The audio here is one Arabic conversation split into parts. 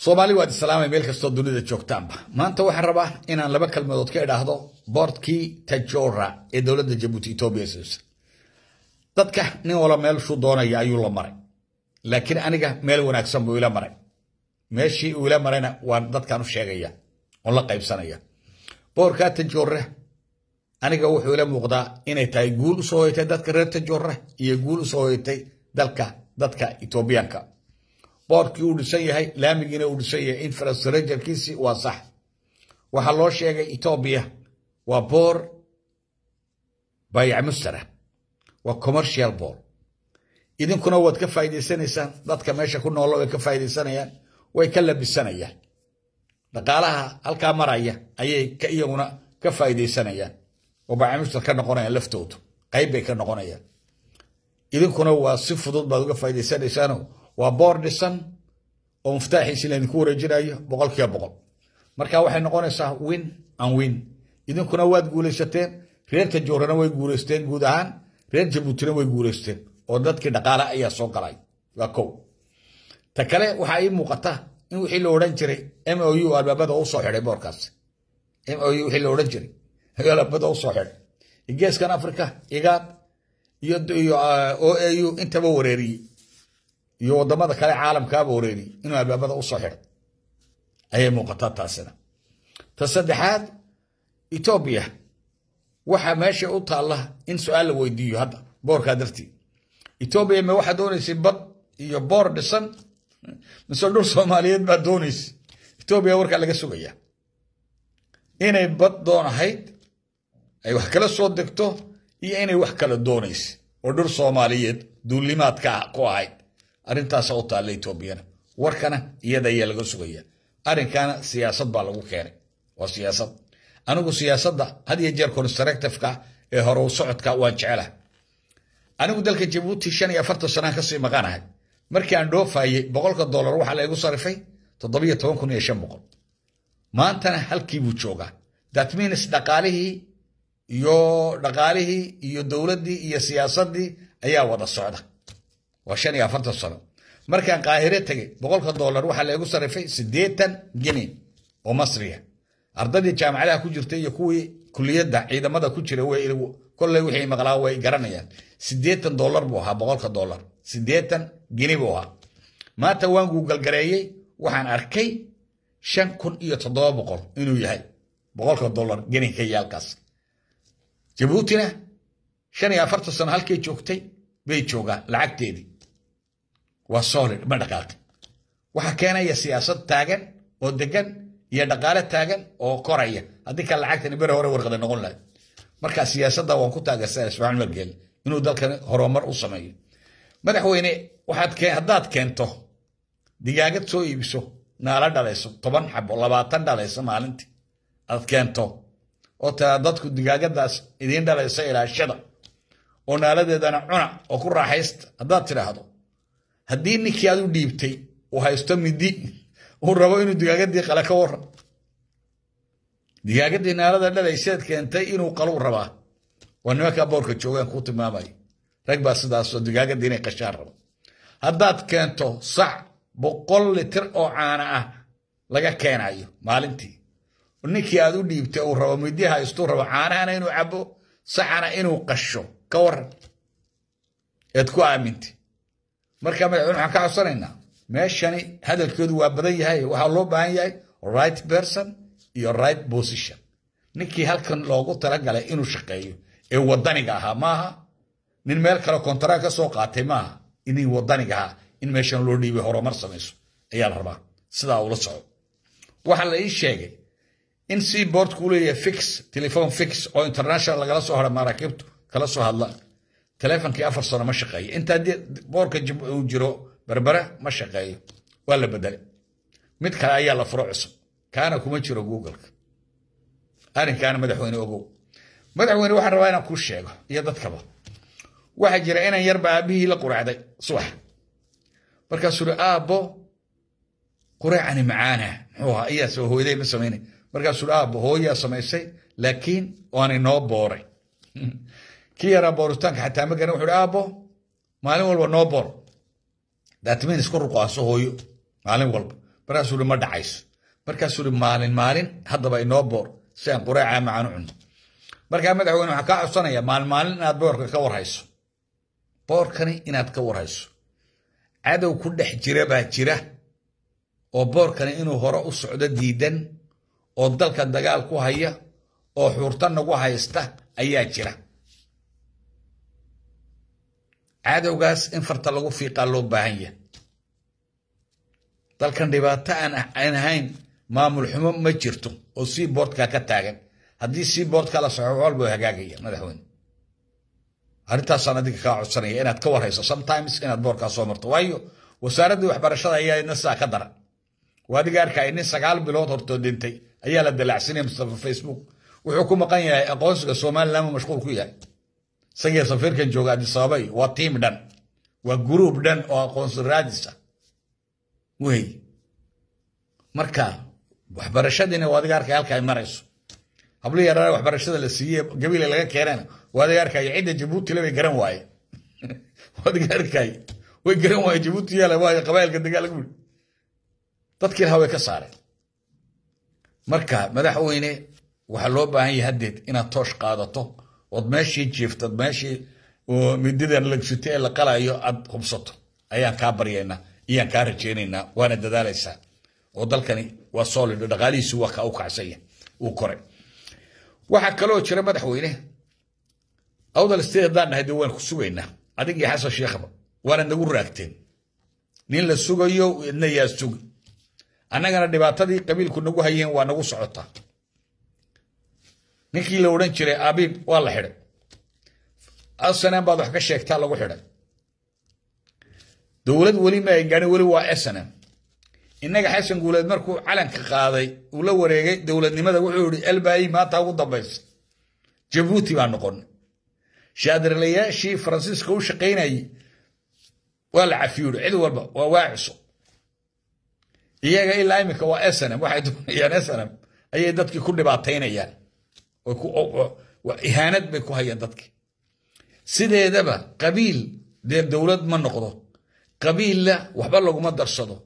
soomaali waad islaamay meel kastoo dunida joogtaanba maanta waxaan rabaa inaan laba kalmadood ka idhaahdo boortkii tajora ee dowladda jabuuti etoobiya soosa dadka nin wala meelshuu doonaya ayuu la maray laakiin aniga meel wanaagsan buu ila maray meeshii uu ila marayna waan dadkan u sheegaya oon la qaybsanaya boorkaa tajore aniga wuxuu ila muuqdaa inay tahay guul usoo hoyatay dadka reer tajore iyo guul usoo hoyatay dalka dadka etoobiyaanka boorkii uu dhisan yahay laamigina uu dhisan yahay infrastructurekiisi waa sax waxaa loo sheegay etoobiya waa boor bayac mustara waa commercial boor idinkuna waad ka faa'iidaysanaysaan dadka meesha ku nool way ka faa'iidaysanayaan way ka labisanayaan dhaqaalaha halkaa maraya ayay ka iyaguna ka faa'iidaysanayaan oo bayac mustar ka noqonayaan laftoodu qayb bay ka noqonayaan idinkuna waa si fudud baad uga faa'iidaysanaysaanoo وبوردسن ومفتاح سيلين كورة جراية بقول كيا بقول مركا واحد نقول سه وين أن وين إذا كنا واحد قول ستين غير تجورنا واحد قول ستين قدهان غير جبوتنا واحد قول ستين أردت كدقارة أي سوق لاي وكو تكلم وحاي مقطع إنه حلو ورنجري إم أو يو أربعة بدأ وصحيح بوركاس إم أو يو حلو ورنجري هلا بدأ وصحيح إجاز كان أفريقيا إجاد يد يو أو أيو أنت بوريري يو دمد خلي عالم كاب وريني إنه أبي أبدا أصحر أي مقطع تاسنا تصدحات إتوبيا وحا ماشي أطع الله إن سؤال ويديو هذا بور كادرتي إتوبيا ما وحا دونيس بط إيو بور دسن نسول دور صوماليين بات دونيس إتوبيا وركا لغا سوغيا إنا بط دون حيد أي وحكا لسود دكتو إي إنا وحكا لدونيس ودور صوماليين دولي ماتكا قوا حيد arrintaasa u taalla etoobiyana warkana iyada ayaa laga sugaya arrinkaana siyaasad baa lagu keenay waa siyaasad anigu siyaasadda had iyo jeer constructiveka ee hore u socodka waan jecelahay anigu dalka jabuuti shan iyo afartan sanaan kasii maqanahay markii aan dhoofayay boqolka doolar waxaa la igu sarifay toddobiyo toban kun iyo shan boqol maantana halkii buu joogaa datminis dhaqaalihii iyo dhaqaalihii iyo dowladdii iyo siyaasaddii ayaa wada socda وشن يا فرت الصلاة مركان قاهرة تجي بقولك الدولار روح على يقصر في سديتا جنيه ومصرية أرضي الجامعة لها كجرتي كوي كل يد إذا ماذا كجرة هو كل وحي مقلا هو جرانيا يعني. سديتا دولار بوها بقولك الدولار سديتا جنيه بوها ما توان جوجل جريي وحن أركي شن كن إيه تضاب بقول إنه يهي بقولك الدولار جنيه كيالكاس جبوتنا شن يا فرت الصلاة هالكي جوكتي بيتشوغا لعكتيدي waa soo ridh ma dhaqaaqin waxaa keenaya siyaasad taagan oo degan iyo dhaqaale taagan oo koraya haddii kale lacagtani bere hore warqada noqon lahayd marka siyaasadda waan ku taageersaa ismaaciil margeel inuu dalkan horumar u sameeyo madaxweyne waxaad ke haddaad keento digaagad soo iibiso naala dhalayso toban xabo labaatan dhalayso maalintii aad keento oo taa dadku digaagadaas idiin dhalayso ilaashada oo naaladeedana cuna oo ku raaxaysta haddaad tidhaahdo haddii ninkii aad u dhiibtay uu haysto midi uu rabo inuu digaagadii qale ka waran digaagadii naalada dhalay sidaad keentay inuu qalou rabaa waa nimankaa boorka joogaan ku tilmaamayo rag baa sidaasoo digaagadii inay qashaan rabo haddaad keento sac boqol litir oo caana ah laga keenayo maalintii ninkii aad u dhiibtay uu rabo midi haysto rabo caanahana inuu cabo sacana inuu qasho ka waran eed ku aamintay مركا ما يعون حكا عصرينا ماشاني هذا الكود وابري هاي وحلو باين ياي right person your right position نكي هالكن لوغو تلقى لإنو شقيه إيو وداني قاها ماها نين ميل كلا كونتراكا سوق آتي ماها إني وداني قاها إن ماشان لوردي بي هورو مرسا ميسو إيال هربا سدا أولا صعو وحالا إيش شاقي إن سي بورد كولي يه فيكس تليفون فيكس أو انترناشا لغلا سوهر ماراكبتو كلا سوهر الله تلفن كي افر صنا مش قاي انت دي بورك جيرو بربره مش قاي ولا بدل مد أي الله فروع اسم كان كوما جيرو جوجل انا كان مدحوني اوغو مدحوني واحد روينا كل شيغو يا دتكبا واحد جرى ان يربع به لقرعد صبح بركا سوري ابو قرع عن معانا هو ايا سو هو دي مسويني بركا سوري ابو هو يا سي لكن وانا نو بوري kii yaraa booritaanka xataa ma garan wuxuu hi aabbo maalin walba noo boor datmin isku ruqaaso hooyo maalin walba markaasuu hi ma dhacayso markaasuu hi maalin maalin haddaba inoo boor si aan quraaca macaan u cunno markaa madaxweyne waxaa kaa codsanaya maalin maalin inaad boorka ka warhayso boorkani inaad ka warhayso cadow ku dhex jira baa jira oo boorkani inuu hore u socdo diidan oo dalka dagaal ku haya oo xuurta nagu haysta ayaa jira عادو غاس انفرطة لغو فيقا لغو باعية دالكن ديباتا انا عين هين ما ملحمم ما جيرتو او سي بورد كاكا تاغن هدي سي بورد كالا صحوه والبو هقاقية مدهوين هرطا سانا ديك كاعو سانية انا تكوار هيسا سمتايمس انا تبور كاسو مرتوايو وسارد دي وحبرشادة ايا ينسا كدرا وادي غار كاين قال بلوت هرتو دينتي ايا لدلع سيني مصطفى فيسبوك وحكومة قانية اقوانسك السومان لاما مشغول كوياي isagii safiirkan jooga adisababay waa tiim dhan waa gruub dhan oo aqoonsi raadisa wey marka waxbarashadiina waa adiga arkay halka ay marayso hablii yarana waxbarashada la siiyey gabiile laga keenana waa adiga arkayo cidda jabuutilena way garan waaye waa adiga arkayo way garan waaye jabuuti yaala waayo qabaayilka dagaal lagu yidhi dadkii lahaa way ka saareen marka madaxweyne waxaa loo baahan yahay haddeed inaad toosh qaadato ood meeshii jiiftay ood meeshii mididan lagsutay ee la qalayo aad hubsato ayaan kaa baryaynaa iyaan kaa rajaynaynaa waana dadaalaysaa oo dalkani waa solid dhaqaalihiisu waa kaa u kacsanya uu koray waxaa kaloo jira madaxweyne awdal state haddaan nahay dee waan ku sugaynaa adig iyo xasan sheekhaba waana nagu raagteen nin la sugayo idna yaa sugi annagana dhibaatadii qabiilku nagu hayeen waa nagu socotaa ninkii la odhan jiray abib waa la xidhay snm baad wax ka sheegtaa lagu xidhay dowlad weli ma ay gaadhin weli waa snm innaga xasan guuleed markuu calanka qaaday uu la wareegay dowladnimada wuxuu yihi elbai maanta ugu dambaysa jabuuti baa noqonay shaadarlayaashii faransiiska u shaqaynayay waa la cafiyuuri cid walba waa waaciso iyaga ilaa iminka waa snm waxay doonayaan snm ayay dadkii ku dhibaataynayaan وإهانات بيكو هيا دادك سيدة دابا قبيل دي دولاد ما نقضه قبيل لا وحبال لغو ما درشده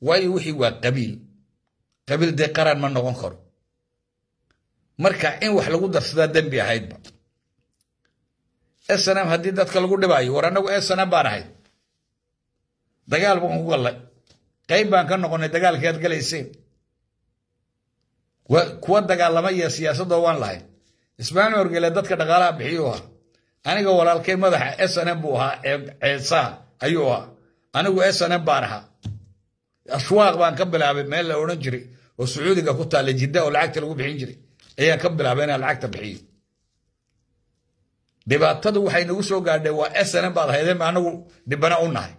واي وحي وا قبيل قبيل دي قران ما نقضه مركا إن وح لغو درشده دم بيا هيد با السلام إيه هدي دادك لغو دبايه ورانو السلام إيه بانا هيد دقال بقنقو الله قيب بان كان نقضه دقال كياد قليسين كود قالما يا سياسة دوان لاين اسمعني ورجل دتك دغلا بحيوها أنا جو ولا الكلمة ده إس أنا بوها إس أيوها أنا جو إس أنا بارها أسواق بان كبل عبد مال لو نجري والسعودي جا كوتا لجدة والعك تلو بحنجري هي إيه كبل عبينا العك تبحي دي بعتدوا وحين وسوا قال ده وإس أنا هذا ما أنا دي بنا أونها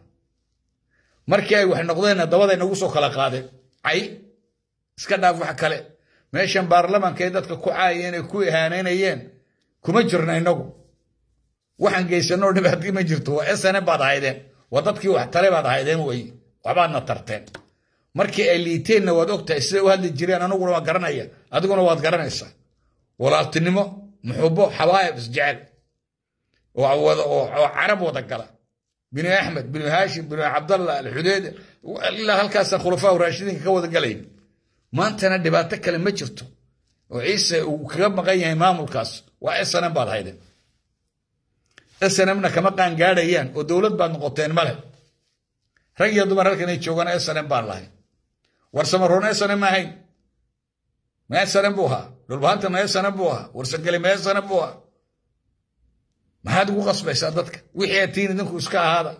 مركي أيوه نقضينا دوا ده نوسوا خلاق هذا أي سكنا في meeshan baarlamanka ay dadka ku caayeen ee ku ihaaneynayeen kuma jirna innagu waxaan geysanoo dhibaati ma jirto waa snf baad ahaydeen waa dadkii wax tale baad ahaydeen wey waxbaadna tarteen markii ay liiteenna waad ogtahay siday u hadli jireen aniguna waa garanaya adiguna waad garanaysaa walaaltinimo muxubo xabaayib isjecel oo carab wada gala bini axmed binu haashim binu cabdallah alxudeyda ilaa halkaasaan khulafaa raashidiinka ka wada galayn maantana dhibaato kale ma jirto oo ciise uu kaga maqan yahay maamulkaas waa snm baad hayden snmna kama qaangaadhayaan oo dowlad baad noqoteen male rag iyo dumar halkan ay joogaan snm baan lahayn warsamaroona snm ma ahayn ma snm buu ahaa dhulbahantana snm buu ahaa warsankale ma snm buu ahaa maxaad ugu qasbaysaa dadka wixii aad tihin idinku iska ahaada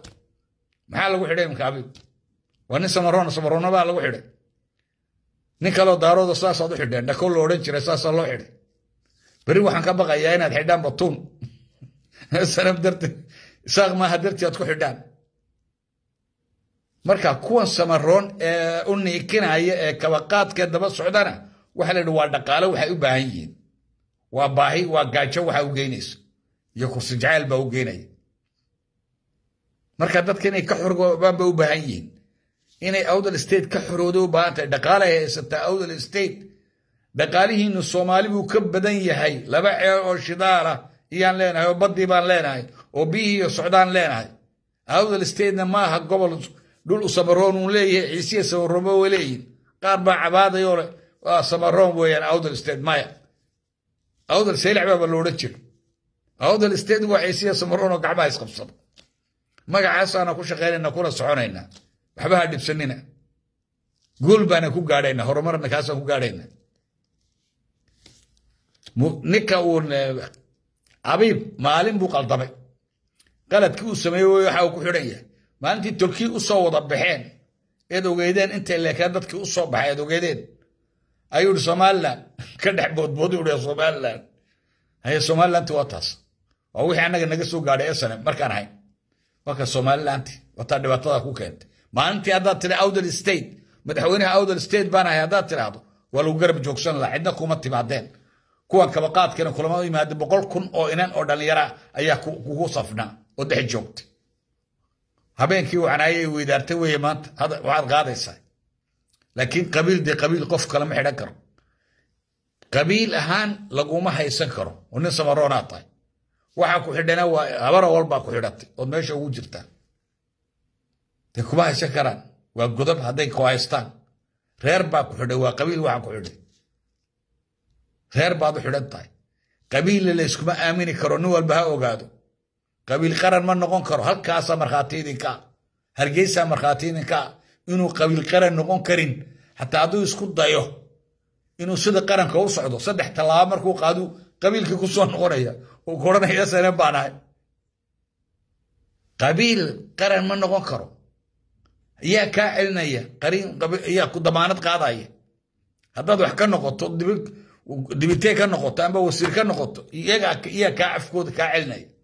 maxaa lagu xidhay imka cabiib waa nin samaroona samaroona baa lagu xidhay nin kaloo daarooda saasaad u xidheen dhakool la odhan jiray saasaa loo xidhay beri waxaan ka baqayaa inaad xidhaan batuun sanab darteed saaq maaha dartii aad ku xidhaan marka kuwan samaroon ee u niikinaya ee kabaqaadkee daba socdana waxa la yidhi waa dhaqaalo waxay u baahan yihiin waa baahi waa gaajo waxa u geynayso iyo kursi jacayl baa u geynaya marka dadka inay ka xurgoobaan bay u baahan yihiin إني أودل ستيت كحرودو بات دقالة ستة أودل ستيت دقاله إنه الصومالي بوكب كب بدن يحي لبع أو شدارة إيان لين هاي وبدي بان لين هاي وبيه السودان لين هاي أودل ستيت ما ها قبل دول سبرون ولي عيسي سبرون ولي قاربع عبادة يولي سبرون ويان أودل ستيت مايا أودل سيلع باب اللورتشل أودل ستيت وعيسي سبرون وقعبا يسقب صب ما أنا كل شغال إن كل الصحون هنا waxba ha dhibsanina guul baana ku gaadhayna horumarna kaasaan ku gaadhayna ninka uu abiib maalin buu qaldamay qaladkii uu sameeyey way waxa uu ku xidhanya maalintii tolkii u soo wada baxeen eed ogeydeen intay leekeen dadkii u soo baxay eed ogeydeen ayuu yihi somaliland ka dhex boodbooduu yihi somaliland haye somalilanti waa taas waa wixii annaga naga soo gaadhay ee sane markaan ahayn waa ka somalilanti wataa dhibaatada ku keentay maalintii haddaad tiri outer state madaxweynaha outer state baan ahay haddaad tiraahdo waa lagu garab joogsan lahaa cidna kuma timaadeen kuwan kabaqaadkana kulama yimaada boqol kun oo inan oo dhallinyara ayaa kugu safnaa oo dhex joogtay habeenkii wacnaayay weydaartay weeye maanta waxaad qaadaysaa laakiin qabiil dee qabiil qof kale ma xidhan karo qabiil ahaan laguma haysan karo oo nin samaroonaa tahay waxaa ku xidhana waa habara walbaa ku xidhatay ood meesha ugu jirtaa dee kuma haysan karaan waa godob hadday ku haystaan reer baa ku xidhay waa qabiil waxaa ku xidhay reer baad u xidhan tahay qabiille la iskuma aamini karo nin walba ha ogaado qabiil qaran ma noqon karo halkaasaa markhaati idinka ah hargeysaa markhaati idinka ah inuu qabiil qaran noqon karin xataa hadduu isku dayo inuu sida qaranka u socdo saddex tallaabo markuu qaadu qabiilkii ku soo noqonaya uu ku odhanaya saneen baan ahay qabiil qaran ma noqon karo يا كائلنا يا قرين قبل يا ضمانات قاعدة يا هذا ده حكنا قط دب دبتيك النقطة أما وسيرك النقطة يا يا كعف كود كائلنا يا